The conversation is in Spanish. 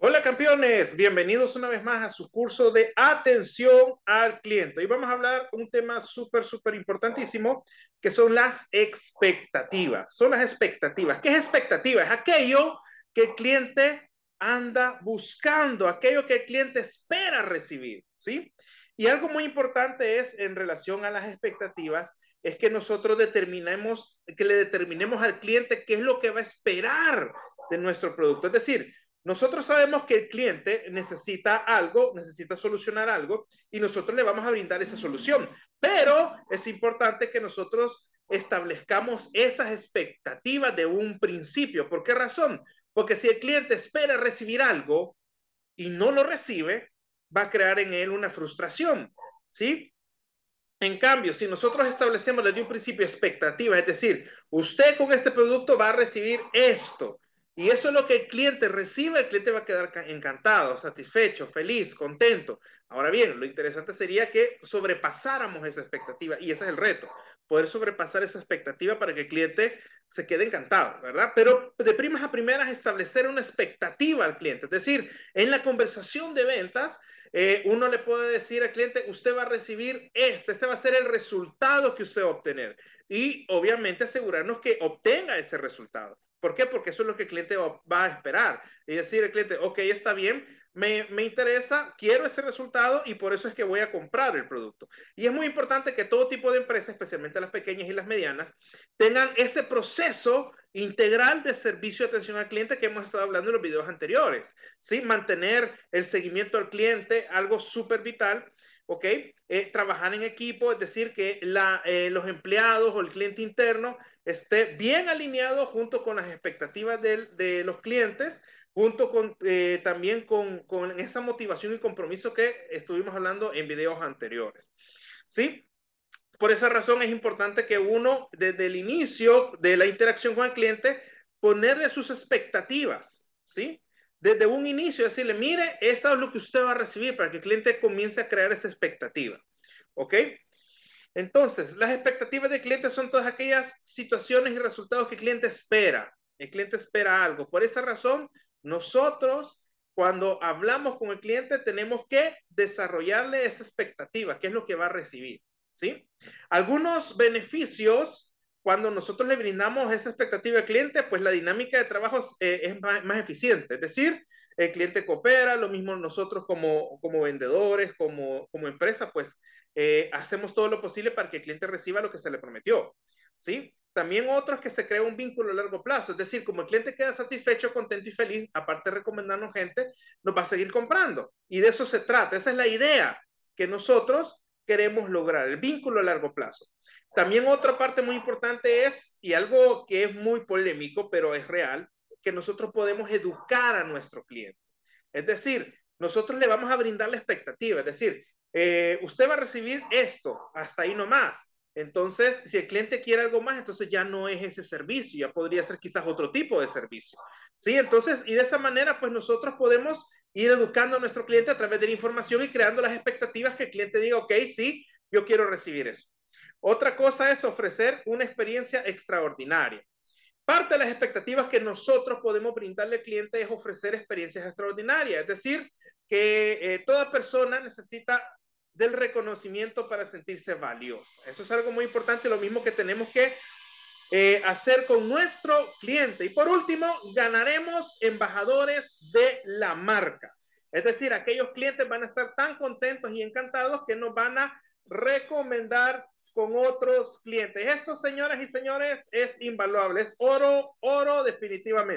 Hola campeones, bienvenidos una vez más a su curso de atención al cliente. Hoy vamos a hablar un tema súper, súper importantísimo, que son las expectativas. Son las expectativas. ¿Qué es expectativa? Es aquello que el cliente anda buscando, aquello que el cliente espera recibir, ¿sí? Y algo muy importante es en relación a las expectativas, es que nosotros determinemos, que le determinemos al cliente qué es lo que va a esperar de nuestro producto. Es decir, nosotros sabemos que el cliente necesita algo, necesita solucionar algo y nosotros le vamos a brindar esa solución. Pero es importante que nosotros establezcamos esas expectativas de un principio. ¿Por qué razón? Porque si el cliente espera recibir algo y no lo recibe, va a crear en él una frustración, ¿sí? En cambio, si nosotros establecemos desde un principio expectativas, es decir, usted con este producto va a recibir esto, y eso es lo que el cliente recibe, el cliente va a quedar encantado, satisfecho, feliz, contento. Ahora bien, lo interesante sería que sobrepasáramos esa expectativa y ese es el reto, poder sobrepasar esa expectativa para que el cliente se quede encantado, ¿verdad? Pero de primas a primeras establecer una expectativa al cliente, es decir, en la conversación de ventas, eh, uno le puede decir al cliente, usted va a recibir este, este va a ser el resultado que usted va a obtener. Y obviamente asegurarnos que obtenga ese resultado. ¿Por qué? Porque eso es lo que el cliente va, a esperar. Y decir, el cliente, ok, está bien, me, me, interesa, quiero ese resultado y por eso es que voy a comprar el producto. Y es muy importante que todo tipo de empresas, especialmente las pequeñas y las medianas, tengan ese proceso integral de servicio de atención al cliente que hemos estado hablando en los videos anteriores. ¿sí? Mantener el seguimiento al cliente, algo súper vital. Eh, trabajar en equipo, es decir, que eh, los empleados o el cliente interno esté bien alineado junto con las expectativas de, de los clientes, junto con eh, también con, con, esa motivación y compromiso que estuvimos hablando en videos anteriores. ¿Sí? Por esa razón es importante que uno, desde el inicio de la interacción con el cliente, ponerle sus expectativas, ¿sí? Desde un inicio, decirle, mire, esto es lo que usted va a recibir para que el cliente comience a crear esa expectativa, ¿ok? Entonces, las expectativas del cliente son todas aquellas situaciones y resultados que el cliente espera. El cliente espera algo. Por esa razón, nosotros cuando hablamos con el cliente tenemos que desarrollarle esa expectativa, que es lo que va a recibir, ¿sí? Algunos beneficios cuando nosotros le brindamos esa expectativa al cliente, pues la dinámica de trabajo es eh, más, eficiente, es decir, el cliente coopera, lo mismo nosotros como, vendedores, como, como empresa, pues eh, hacemos todo lo posible para que el cliente reciba lo que se le prometió, ¿sí? También otro es que se crea un vínculo a largo plazo, es decir, como el cliente queda satisfecho, contento y feliz, aparte de recomendarnos gente, nos va a seguir comprando. Y de eso se trata, esa es la idea que nosotros queremos lograr, el vínculo a largo plazo. También otra parte muy importante es, y algo que es muy polémico, pero es real, que nosotros podemos educar a nuestro cliente. Es decir, nosotros le vamos a brindar la expectativa, es decir, eh, usted va a recibir esto, hasta ahí nomás. Entonces, si el cliente quiere algo más, entonces ya no es ese servicio, ya podría ser quizás otro tipo de servicio. Sí, entonces, y de esa manera, pues nosotros podemos ir educando a nuestro cliente a través de la información y creando las expectativas que el cliente diga, ok, sí, yo quiero recibir eso. Otra cosa es ofrecer una experiencia extraordinaria. Parte de las expectativas que nosotros podemos brindarle al cliente es ofrecer experiencias extraordinarias, es decir, que eh, toda persona necesita del reconocimiento para sentirse valiosa. Eso es algo muy importante, lo mismo que tenemos que eh, hacer con nuestro cliente. Y por último, ganaremos embajadores de la marca. Es decir, aquellos clientes van a estar tan contentos y encantados que nos van a recomendar con otros clientes. Eso, señoras y señores, es invaluable, es oro, oro definitivamente.